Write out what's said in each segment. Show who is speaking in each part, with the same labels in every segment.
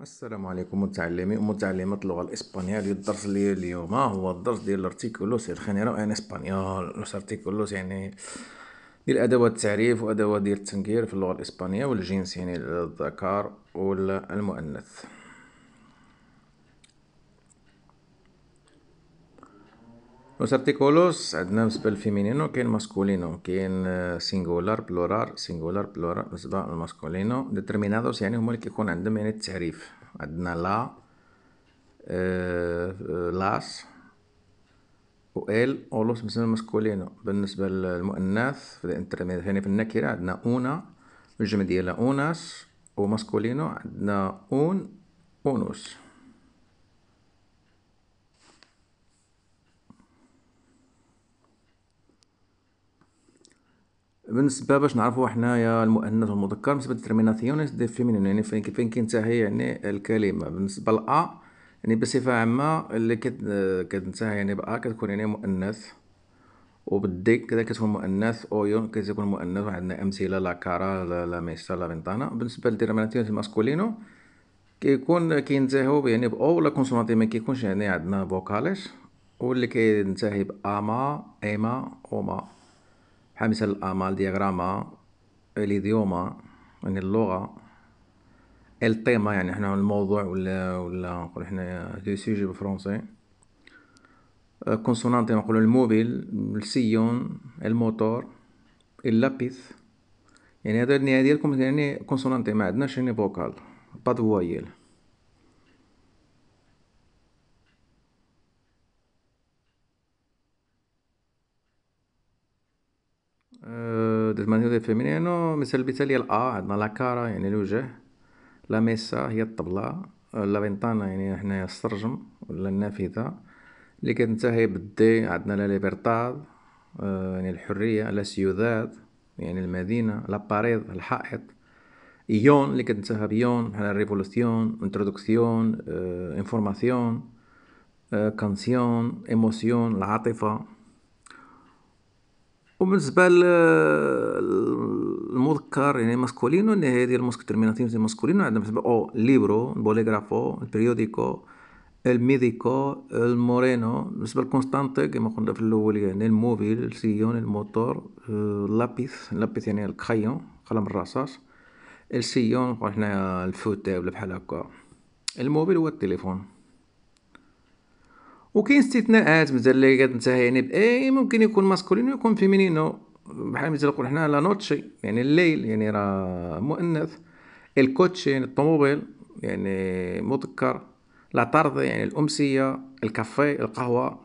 Speaker 1: السلام عليكم متعلمي ومتعلمات اللغه الاسبانيه الدرس اللي اليوم هو الدرس ديال الارتيكولوس الخنيرة ان اسبانيول الارتيكولوس يعني ديال ادوات التعريف وادوات ديال التنكير في اللغه الاسبانيه والجنس يعني الذكر والمؤنث Los artículos عندنا بالنسبة للفيمينينو كاين ماسكولينو كاين سينغولار بلورال سينغولار بلورال بالنسبة للماسكولينو ديترمينادوس يعني هما اللي كيكون عندهم يعني التعريف عندنا لا آه لاس و ال اولوس بالنسبة للماسكولينو بالنسبة للمؤنث في الانترمينادوس يعني في النكرة عندنا اونا الجمع ديالها اوناس وماسكولينو عندنا اون اونوس بالنسبه باش نعرفوا حنايا المؤنث والمذكر بالنسبه ديترميناسيونيس دي فيمينين يعني فين فين كينتهي يعني الكلمه بالنسبه لأ يعني بصفه عامه اللي كتنتهي يعني بأ كتكون يعني مؤنث وبالدي كذا كتكون مؤنث اويون كتكون مؤنث وعندنا امثله لا كارا لا, لا ميسا لا فينتانا بالنسبه لديترميناسيونيس ماسكولينو كيكون كينتهيو يعني بأو ولا كونسوناتي مكيكونش يعني عندنا فوكاليش واللي كينتهي بأما إيما أوما حمس الآمال دياغراما اليديوما يعني اللغة التيما يعني احنا الموضوع ولا ولا نقول احنا دو سيجي بالفرنسي كونسونانتي نقولو الموبيل السيون الموتور اللابيث يعني هذا النهاية ديالكم يعني كونسونانت ما عندناش يعني فوكال با دو فوايل درت مانيو دي فيمينينو مثال بالتالي الأ عندنا لاكارا يعني الوجه لا ميسا هي الطبلة لا فينتانا يعني هنايا السرجم ولا النافذة اللي كتنتهي بالدي عندنا لا ليبرتاد يعني الحرية لا سيوداد يعني المدينة لا باريض الحائط يون اللي كتنتهى بيون بحال ريفولوسيون انترودكسيون انفورماسيون كانسيون ايموسيون العاطفة وبالنسبه للمذكر يعني ماسكولينو ان هذه المسك ترميناتيف ماسكولينو عندنا مثلا او ليبرو البوليغرافو البريوديكو الميديكو المورينو بالنسبه للكونستانتي كما قلنا في الاول يعني الموبيل السيون الموتور لابيث اللابيث يعني الكخيون قلم الرصاص السيون حنايا الفوتي ولا بحال هكا الموبيل هو التليفون وكاين استثناءات مثلا اللي كتنتهي يعني باي ممكن يكون ماسكولين ويكون فيمينينو بحال مثلا نقول حنا لا نوتشي يعني الليل يعني راه مؤنث الكوتشي يعني الطوموبيل يعني مذكر لا طرد يعني الامسيه الكافي القهوه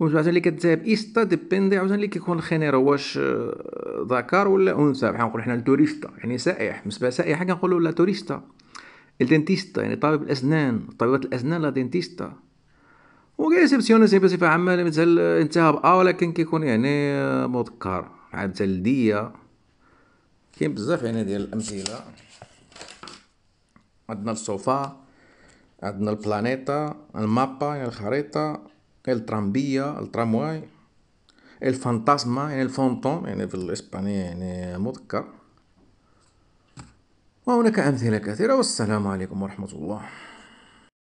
Speaker 1: وعاوتاني اللي كتذهب ايستا ديبيندي عاوتاني اللي كيكون الخينيرو واش آه، ذكر ولا انثى بحال نقول حنا التوريستا يعني سائح بالنسبه سائحه كنقولوا لا توريستا الدنتيستا يعني طبيب الاسنان طبيبه الاسنان لا دنتيستا وكيسيبسيون سي بيسيف عمال مثال انتهى بأ آه، ولكن كيكون يعني آه، مذكر مثال التلدية كاين بزاف يعني ديال الأمثلة عندنا الصوفا عندنا البلانيتا المابا يعني الخريطة الترامبية الترامواي الفانتاسما يعني الفونتوم يعني في الإسبانية يعني مذكر وهناك أمثلة كثيرة والسلام عليكم ورحمة الله